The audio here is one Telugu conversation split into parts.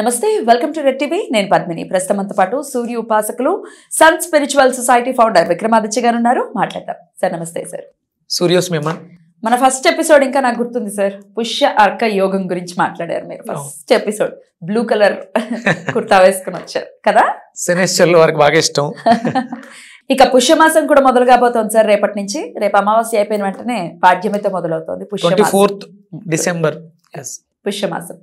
నమస్తే వెల్కమ్ టు రెడ్ టీవీ నేను పద్మిని ప్రస్తుతమంతో పాటు సూర్య ఉపాసకులు sun spiritual society founder Vikramaditya గారు ఉన్నారు మాట్లాడతాం సార్ నమస్తే సార్ సూర్యోస్ మన ఫస్ట్ ఎపిసోడ్ ఇంకా నాకు గుర్తుంది సార్ పుష్య అర్క యోగం గురించి మాట్లాడారు మీరు first episode blue colour kurta వేసుకుని వచ్చారు కదా శనిశ్చర్లు వారికి బాగా ఇష్టం ఇక పుష్యమాసం కూడా మొదలు కాబోతోంది సార్ రేపటి నుంచి రేపు అమావాస్య అయిపోయిన వెంటనే పాడ్యమితో మొదలవుతుంది పుష్య డిసెంబర్ పుష్యమాసం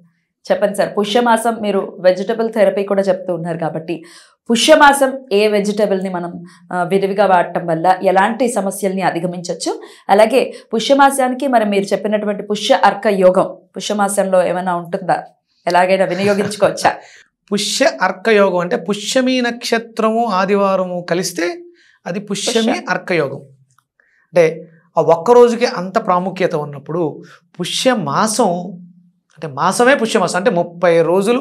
చెప్పండి సార్ పుష్యమాసం మీరు వెజిటబుల్ థెరపీ కూడా చెప్తూ ఉన్నారు కాబట్టి పుష్యమాసం ఏ వెజిటబుల్ని మనం విరివిగా వాడటం వల్ల ఎలాంటి సమస్యల్ని అధిగమించవచ్చు అలాగే పుష్యమాసానికి మరి మీరు చెప్పినటువంటి పుష్య అర్క యోగం పుష్యమాసంలో ఏమైనా ఉంటుందా ఎలాగైనా వినియోగించుకోవచ్చా పుష్య అర్కయోగం అంటే పుష్యమి నక్షత్రము ఆదివారము కలిస్తే అది పుష్యమి అర్కయోగం అంటే ఆ ఒక్క అంత ప్రాముఖ్యత ఉన్నప్పుడు పుష్యమాసం అంటే మాసమే పుష్యమాసం అంటే ముప్పై రోజులు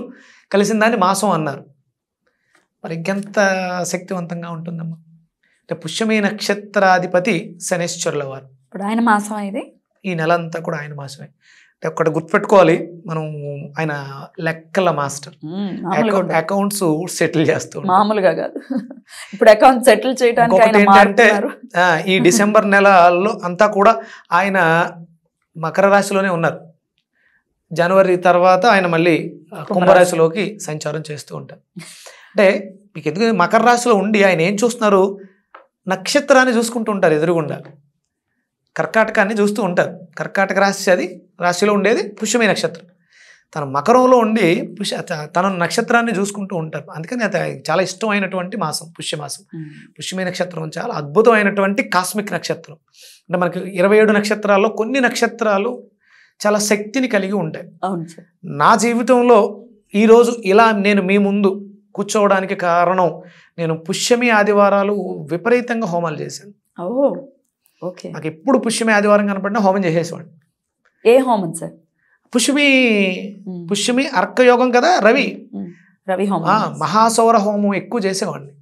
కలిసిన దాన్ని మాసం అన్నారు మరి ఇంకెంత శక్తివంతంగా ఉంటుందమ్మా అంటే పుష్యమే నక్షత్రాధిపతి శనేశ్వరుల వారు ఇప్పుడు ఆయన మాసం అయితే ఈ నెల అంతా కూడా ఆయన మాసమే అంటే ఒక్కటి గుర్తుపెట్టుకోవాలి మనం ఆయన లెక్కల మాస్టర్ అకౌంట్స్ సెటిల్ చేస్తూ మామూలుగా కాదు ఇప్పుడు అకౌంట్ సెటిల్ చేయడానికి ఏంటంటే ఈ డిసెంబర్ నెలలో అంతా కూడా ఆయన మకర రాశిలోనే ఉన్నారు జనవరి తర్వాత ఆయన మళ్ళీ కుంభరాశిలోకి సంచారం చేస్తూ ఉంటారు అంటే మీకు ఎందుకు మకర రాశిలో ఉండి ఆయన ఏం చూస్తున్నారు నక్షత్రాన్ని చూసుకుంటూ ఉంటారు ఎదురుగుండా కర్కాటకాన్ని చూస్తూ ఉంటారు కర్కాటక రాశి అది రాశిలో ఉండేది పుష్యమే నక్షత్రం తన మకరంలో ఉండి పుష్య తన నక్షత్రాన్ని చూసుకుంటూ ఉంటారు అందుకని అది చాలా ఇష్టమైనటువంటి మాసం పుష్యమాసం పుష్యమే నక్షత్రం చాలా అద్భుతమైనటువంటి కాస్మిక్ నక్షత్రం అంటే మనకి ఇరవై ఏడు నక్షత్రాల్లో కొన్ని నక్షత్రాలు చాలా శక్తిని కలిగి ఉంటాయి నా జీవితంలో ఈరోజు ఇలా నేను మీ ముందు కూర్చోవడానికి కారణం నేను పుష్యమి ఆదివారాలు విపరీతంగా హోమాలు చేశాను ఓకే నాకు ఎప్పుడు పుష్యమి ఆదివారం కనపడినా హోమం చేసేసేవాడిని ఏ హోమం సార్ పుష్యమి పుష్యమి అర్కయోగం కదా రవి రవి హోమం మహాసౌర హోమం ఎక్కువ చేసేవాడిని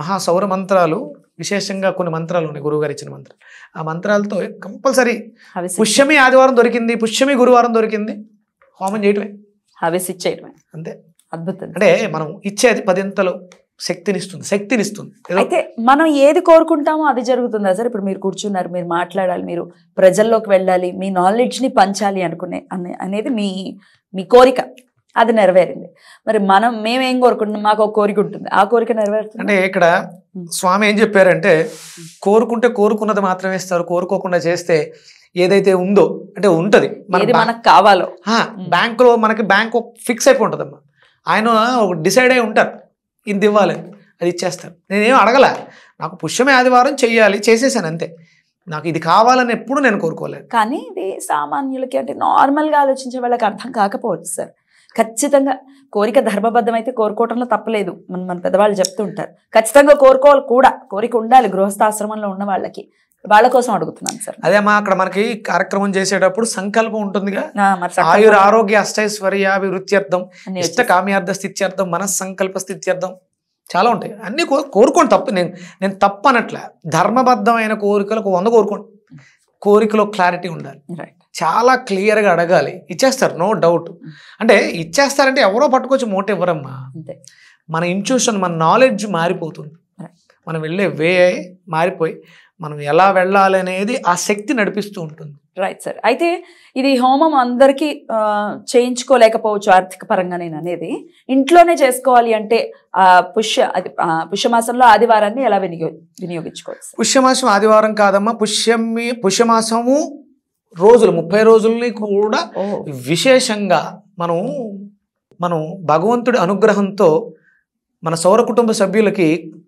మహాసౌర మంత్రాలు విశేషంగా కొన్ని మంత్రాలు ఉన్నాయి గురువుగారు ఇచ్చిన మంత్రాలు ఆ మంత్రాలతో కంపల్సరీ పుష్యమి ఆదివారం దొరికింది పుష్యమి గురువారం దొరికింది హోమం చేయటమే హవిస్ ఇచ్చేయటమే అంతే అద్భుతం అంటే మనం ఇచ్చేది పదింతలు శక్తినిస్తుంది శక్తినిస్తుంది అయితే మనం ఏది కోరుకుంటామో అది జరుగుతుంది సార్ ఇప్పుడు మీరు కూర్చున్నారు మీరు మాట్లాడాలి మీరు ప్రజల్లోకి వెళ్ళాలి మీ నాలెడ్జ్ని పంచాలి అనుకునే అనేది మీ మీ కోరిక అది నెరవేరింది మరి మనం మేమేం కోరుకుంటున్నాం మాకు ఒక కోరిక ఉంటుంది ఆ కోరిక నెరవేరుతుంది అంటే ఇక్కడ స్వామి ఏం చెప్పారంటే కోరుకుంటే కోరుకున్నది మాత్రమే ఇస్తారు కోరుకోకుండా చేస్తే ఏదైతే ఉందో అంటే ఉంటది మనకు కావాలో బ్యాంకులో మనకి బ్యాంక్ ఫిక్స్ అయిపోయి అమ్మా ఆయన డిసైడ్ అయి ఉంటారు ఇంత ఇవ్వాలి అది ఇచ్చేస్తారు నేనేం అడగల నాకు పుష్యమే ఆదివారం చేయాలి చేసేసాను అంతే నాకు ఇది కావాలని ఎప్పుడు నేను కోరుకోలేదు కానీ ఇది సామాన్యులకి అంటే నార్మల్గా ఆలోచించే వాళ్ళకి అర్థం కాకపోవచ్చు సార్ ఖచ్చితంగా కోరిక ధర్మబద్ధం అయితే కోరుకోవటంలో తప్పలేదు మన మన పెద్దవాళ్ళు చెప్తుంటారు ఖచ్చితంగా కోరుకోవాలి కూడా కోరిక ఉండాలి గృహస్థాశ్రమంలో ఉన్న వాళ్ళకి వాళ్ళ కోసం అడుగుతున్నాను సార్ అదే మా అక్కడ మనకి కార్యక్రమం చేసేటప్పుడు సంకల్పం ఉంటుందిగా ఆయుర ఆరోగ్య అష్టైశ్వర్యాభివృత్యర్థం ఇష్ట కామ్యార్థ స్థిత్యర్థం మనస్ సంకల్ప స్థిత్యర్థం చాలా ఉంటాయి అన్ని కోరుకోండి తప్పు నేను నేను తప్పనట్లే ధర్మబద్ధమైన కోరికలకు వంద కోరుకోండి కోరికలో క్లారిటీ ఉండాలి చాలా క్లియర్గా అడగాలి ఇచ్చేస్తారు నో డౌట్ hmm. అంటే ఇచ్చేస్తారంటే ఎవరో పట్టుకొచ్చి మోట ఇవ్వరమ్మా మన ఇంట్యూషన్ మన నాలెడ్జ్ మారిపోతుంది మనం వెళ్ళే వే మారిపోయి మనం ఎలా వెళ్ళాలి అనేది ఆ శక్తి నడిపిస్తూ ఉంటుంది రైట్ సార్ అయితే ఇది హోమం అందరికీ చేయించుకోలేకపోవచ్చు ఆర్థిక పరంగా నేను అనేది ఇంట్లోనే చేసుకోవాలి అంటే పుష్య పుష్యమాసంలో ఆదివారాన్ని ఎలా వినియో వినియోగించుకోవచ్చు పుష్యమాసం ఆదివారం కాదమ్మా పుష్యమి పుష్యమాసము రోజులు ముప్పై రోజుల్ని కూడా విశేషంగా మనం మనం భగవంతుడి అనుగ్రహంతో మన సౌర కుటుంబ సభ్యులకి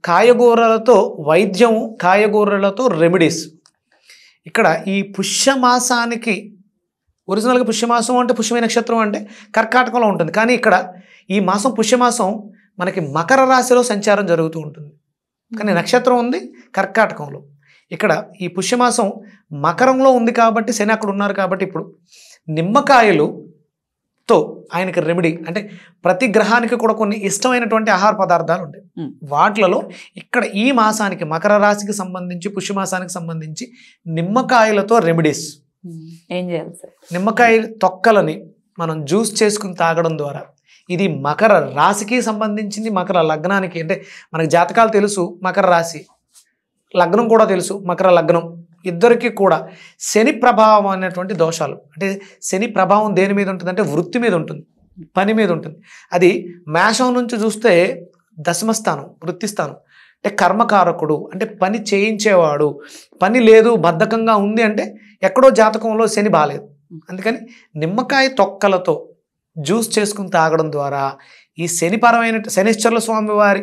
కాయగూరలతో వైద్యం కాయగూరలతో రెమెడీస్ ఇక్కడ ఈ పుష్యమాసానికి ఒరిజినల్గా పుష్యమాసం అంటే పుష్యమి నక్షత్రం అంటే కర్కాటకంలో ఉంటుంది కానీ ఇక్కడ ఈ మాసం పుష్యమాసం మనకి మకర రాశిలో సంచారం జరుగుతూ ఉంటుంది కానీ నక్షత్రం ఉంది కర్కాటకంలో ఇక్కడ ఈ పుష్యమాసం మకరంలో ఉంది కాబట్టి శని అక్కడ ఉన్నారు కాబట్టి ఇప్పుడు నిమ్మకాయలు తో ఆయనకి రెమెడీ అంటే ప్రతి గ్రహానికి కూడా కొన్ని ఇష్టమైనటువంటి ఆహార పదార్థాలు ఉంటాయి వాటిలలో ఇక్కడ ఈ మాసానికి మకర రాశికి సంబంధించి పుష్యమాసానికి సంబంధించి నిమ్మకాయలతో రెమెడీస్ ఏం చేయాలి సార్ నిమ్మకాయ తొక్కలని మనం జ్యూస్ చేసుకుని తాగడం ద్వారా ఇది మకర రాశికి సంబంధించింది మకర లగ్నానికి అంటే మనకు జాతకాలు తెలుసు మకర రాశి లగ్నం కూడా తెలుసు మకర లగ్నం ఇద్దరికి కూడా శని ప్రభావం అనేటువంటి దోషాలు అంటే శని ప్రభావం దేని మీద ఉంటుందంటే వృత్తి మీద ఉంటుంది పని మీద ఉంటుంది అది మేషం నుంచి చూస్తే దశమస్థానం వృత్తిస్థానం అంటే కర్మకారకుడు అంటే పని చేయించేవాడు పని లేదు బద్ధకంగా ఉంది అంటే ఎక్కడో జాతకంలో శని బాగాలేదు అందుకని నిమ్మకాయ తొక్కలతో జ్యూస్ చేసుకుని తాగడం ద్వారా ఈ శనిపరమైన శనిశ్చర్ల స్వామి వారి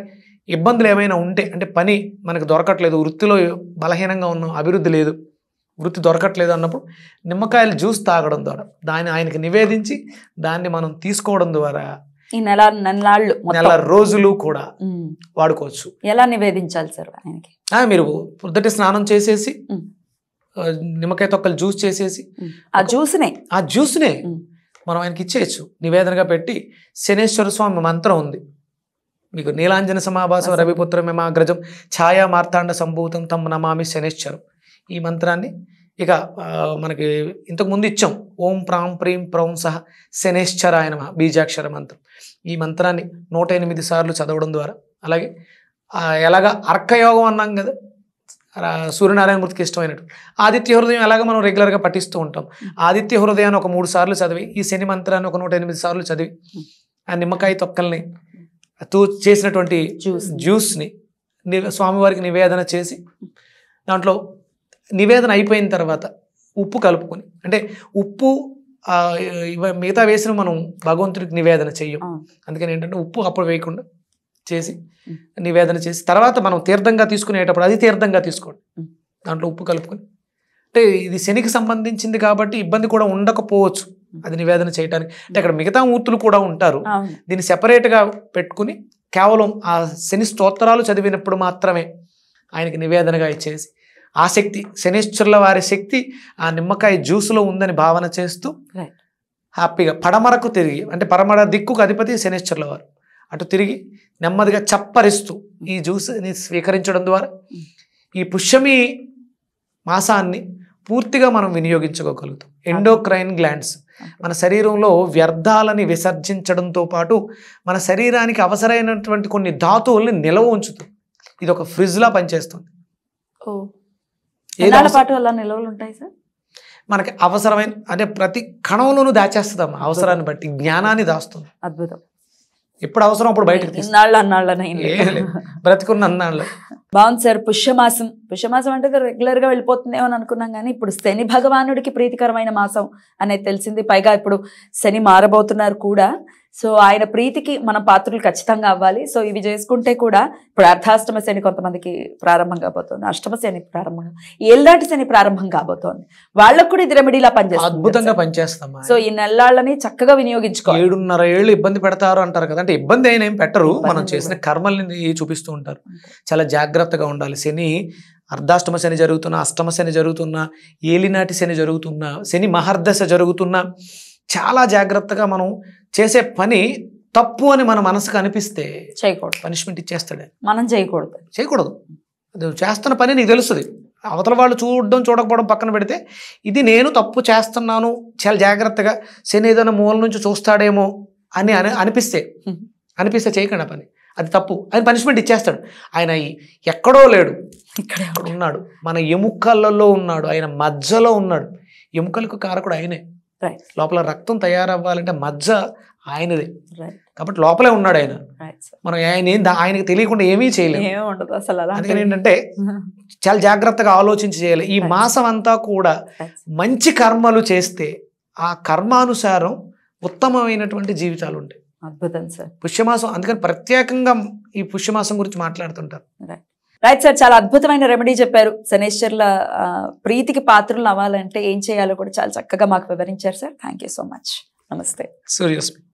ఇబ్బందులు ఏమైనా ఉంటే అంటే పని మనకు దొరకట్లేదు వృత్తిలో బలహీనంగా ఉన్న అభివృద్ధి లేదు వృత్తి దొరకట్లేదు అన్నప్పుడు నిమ్మకాయలు జ్యూస్ తాగడం ద్వారా దాన్ని ఆయనకి నివేదించి దాన్ని మనం తీసుకోవడం ద్వారా ఈ నెల నెలళ్ళు నెల రోజులు కూడా వాడుకోవచ్చు ఎలా నివేదించాలి సార్ ఆయనకి మీరు పొద్దుటి స్నానం చేసేసి నిమ్మకాయ తొక్కలు జ్యూస్ చేసేసి ఆ జ్యూస్నే ఆ జ్యూస్నే మనం ఆయనకి ఇచ్చేయచ్చు నివేదనగా పెట్టి శనేశ్వర స్వామి మంత్రం ఉంది మీకు నీలాంజన సమాభాసం రవిపుత్ర మేమాగ్రజం ఛాయా మార్తాండ సంభూతం తమ్ నమామి శనిశ్చరం ఈ మంత్రాన్ని ఇక మనకి ఇంతకుముందు ఇచ్చాం ఓం ప్రాం ప్రీం ప్రౌం సహ శనేశ్చరాయ నమ బీజాక్షర మంత్రం ఈ మంత్రాన్ని నూట ఎనిమిది సార్లు చదవడం ద్వారా అలాగే ఎలాగ అర్కయోగం అన్నాం కదా సూర్యనారాయణ మూర్తికి ఇష్టమైనట్టు ఆదిత్య హృదయం ఎలాగ మనం రెగ్యులర్గా పఠిస్తూ ఉంటాం ఆదిత్య హృదయాన్ని ఒక మూడు సార్లు చదివి ఈ శని మంత్రాన్ని ఒక నూట ఎనిమిది సార్లు చదివి ఆ నిమ్మకాయ తొక్కల్ని తూ చేసినటువంటి జ్యూస్ని స్వామివారికి నివేదన చేసి దాంట్లో నివేదన అయిపోయిన తర్వాత ఉప్పు కలుపుకొని అంటే ఉప్పు మిగతా వేసిన మనం భగవంతుడికి నివేదన చెయ్యం అందుకని ఏంటంటే ఉప్పు అప్పుడు వేయకుండా చేసి నివేదన చేసి తర్వాత మనం తీర్థంగా తీసుకునేటప్పుడు అది తీర్థంగా తీసుకోండి దాంట్లో ఉప్పు కలుపుకొని అంటే ఇది శనికి సంబంధించింది కాబట్టి ఇబ్బంది కూడా ఉండకపోవచ్చు అది నివేదన చేయడానికి అంటే అక్కడ మిగతా మూర్తులు కూడా ఉంటారు దీన్ని సెపరేట్గా పెట్టుకుని కేవలం ఆ శని స్తోత్రాలు చదివినప్పుడు మాత్రమే ఆయనకి నివేదనగా ఇచ్చేసి ఆ శక్తి శనిశ్చరుల వారి శక్తి ఆ నిమ్మకాయ జ్యూస్లో ఉందని భావన చేస్తూ హ్యాపీగా పడమరకు తిరిగి అంటే పడమర దిక్కుకు అధిపతి శనిశ్చరుల వారు అటు తిరిగి నెమ్మదిగా చప్పరిస్తూ ఈ జ్యూస్ని స్వీకరించడం ద్వారా ఈ పుష్యమి మాసాన్ని పూర్తిగా మనం వినియోగించుకోగలుగుతాం ఎండోక్రైన్ గ్లాండ్స్ మన శరీరంలో వ్యర్థాలని విసర్జించడంతో పాటు మన శరీరానికి అవసరమైనటువంటి కొన్ని ధాతువుల్ని నిలవ ఉంచుతుంది ఇది ఒక ఫ్రిడ్జ్లా పనిచేస్తుంది మనకి అవసరమైన అంటే ప్రతి కణంలోనూ దాచేస్తుంది అమ్మా అవసరాన్ని బట్టి జ్ఞానాన్ని దాస్తుంది అద్భుతం ఎప్పుడు అవసరం అప్పుడు బయటకు బ్రతికున్నందాళ్ళు బాగుంది సార్ పుష్యమాసం పుష్యమాసం అంటే రెగ్యులర్గా వెళ్ళిపోతుందేమో అనుకున్నాం కానీ ఇప్పుడు శని భగవానుడికి ప్రీతికరమైన మాసం అనేది తెలిసింది పైగా ఇప్పుడు శని మారబోతున్నారు కూడా సో ఆయన ప్రీతికి మనం పాత్రలు ఖచ్చితంగా అవ్వాలి సో ఇవి చేసుకుంటే కూడా ఇప్పుడు అర్ధాష్టమ శని కొంతమందికి ప్రారంభం కాబోతోంది అష్టమ శని ప్రారంభం ఏళ్ళాటి శని ప్రారంభం కాబోతోంది వాళ్ళకు కూడా ఇది రెమెడీలా పనిచేస్తుంది అద్భుతంగా పనిచేస్తాం సో ఈ నెల్లాళ్ళని చక్కగా వినియోగించుకోవాలి ఏడున్నర ఏళ్ళు ఇబ్బంది పెడతారు అంటారు కదా అంటే ఇబ్బంది అయినా ఏం పెట్టరు మనం చేసిన కర్మల్ని చూపిస్తూ ఉంటారు చాలా జాగ్రత్తగా ఉండాలి శని అర్ధాష్టమ శని జరుగుతున్న అష్టమ శని జరుగుతున్న ఏలినాటి శని జరుగుతున్న శని మహర్దశ జరుగుతున్న చాలా జాగ్రత్తగా మనం చేసే పని తప్పు అని మన మనసుకు అనిపిస్తే చేయకూడదు పనిష్మెంట్ ఇచ్చేస్తాడే మనం చేయకూడదు చేయకూడదు చేస్తున్న పని నీకు తెలుస్తుంది అవతల వాళ్ళు చూడడం చూడకపోవడం పక్కన పెడితే ఇది నేను తప్పు చేస్తున్నాను చాలా జాగ్రత్తగా శని ఏదైనా మూల నుంచి చూస్తాడేమో అని అని అనిపిస్తే అనిపిస్తే చేయకండి పని అది తప్పు ఆయన పనిష్మెంట్ ఇచ్చేస్తాడు ఆయన ఎక్కడో లేడు ఇక్కడ ఉన్నాడు మన ఎముకలలో ఉన్నాడు ఆయన మధ్యలో ఉన్నాడు ఎముకలకు కారకుడు ఆయనే లోపల రక్తం తయారవ్వాలంటే మజ్జ ఆయనది కాబట్టి లోపలే ఉన్నాడు ఆయన మనం ఆయన ఆయనకి తెలియకుండా ఏమీ చేయలేదు అందుకని ఏంటంటే చాలా జాగ్రత్తగా ఆలోచించి చేయాలి ఈ మాసం అంతా కూడా మంచి కర్మలు చేస్తే ఆ కర్మానుసారం ఉత్తమమైనటువంటి జీవితాలు ఉంటాయి అద్భుతం సార్ పుష్యమాసం అందుకని ప్రత్యేకంగా ఈ పుష్యమాసం గురించి మాట్లాడుతుంటారు రైట్ సార్ చాలా అద్భుతమైన రెమెడీ చెప్పారు శనేశ్వర్ల ప్రీతికి పాత్రలు అవ్వాలంటే ఏం చేయాలో కూడా చాలా చక్కగా మాకు వివరించారు సార్ థ్యాంక్ సో మచ్ నమస్తే సూర్యస్మి